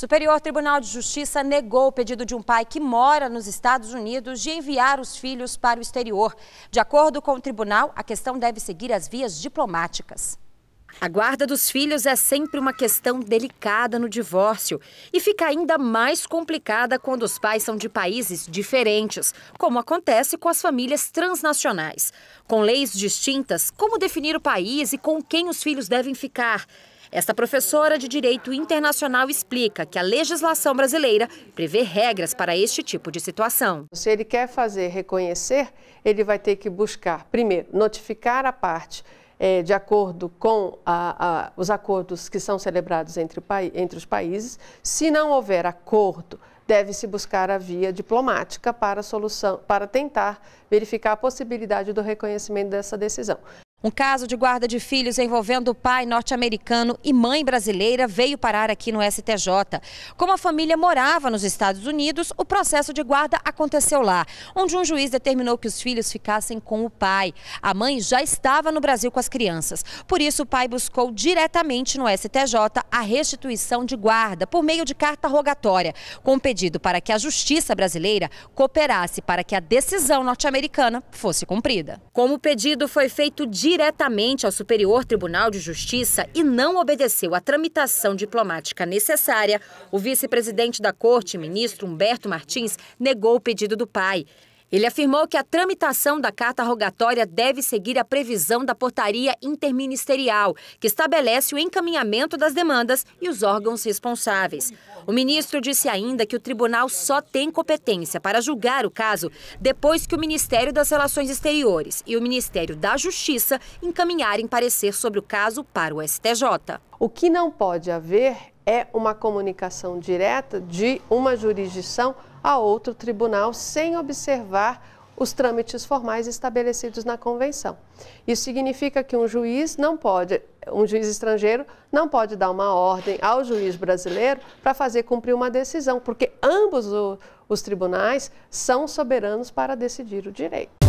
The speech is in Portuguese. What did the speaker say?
Superior Tribunal de Justiça negou o pedido de um pai que mora nos Estados Unidos de enviar os filhos para o exterior. De acordo com o tribunal, a questão deve seguir as vias diplomáticas. A guarda dos filhos é sempre uma questão delicada no divórcio e fica ainda mais complicada quando os pais são de países diferentes, como acontece com as famílias transnacionais. Com leis distintas, como definir o país e com quem os filhos devem ficar. Esta professora de Direito Internacional explica que a legislação brasileira prevê regras para este tipo de situação. Se ele quer fazer reconhecer, ele vai ter que buscar, primeiro, notificar a parte é, de acordo com a, a, os acordos que são celebrados entre, entre, os países. Se não houver acordo, deve-se buscar a via diplomática para, solução, para tentar verificar a possibilidade do reconhecimento dessa decisão. Um caso de guarda de filhos envolvendo pai norte-americano e mãe brasileira veio parar aqui no STJ. Como a família morava nos Estados Unidos, o processo de guarda aconteceu lá, onde um juiz determinou que os filhos ficassem com o pai. A mãe já estava no Brasil com as crianças. Por isso, o pai buscou diretamente no STJ a restituição de guarda por meio de carta rogatória, com um pedido para que a justiça brasileira cooperasse para que a decisão norte-americana fosse cumprida. Como o pedido foi feito de diretamente ao Superior Tribunal de Justiça e não obedeceu à tramitação diplomática necessária, o vice-presidente da Corte, ministro Humberto Martins, negou o pedido do pai. Ele afirmou que a tramitação da carta rogatória deve seguir a previsão da portaria interministerial, que estabelece o encaminhamento das demandas e os órgãos responsáveis. O ministro disse ainda que o tribunal só tem competência para julgar o caso depois que o Ministério das Relações Exteriores e o Ministério da Justiça encaminharem parecer sobre o caso para o STJ. O que não pode haver é uma comunicação direta de uma jurisdição a outro tribunal sem observar os trâmites formais estabelecidos na convenção. Isso significa que um juiz não pode, um juiz estrangeiro não pode dar uma ordem ao juiz brasileiro para fazer cumprir uma decisão, porque ambos o, os tribunais são soberanos para decidir o direito.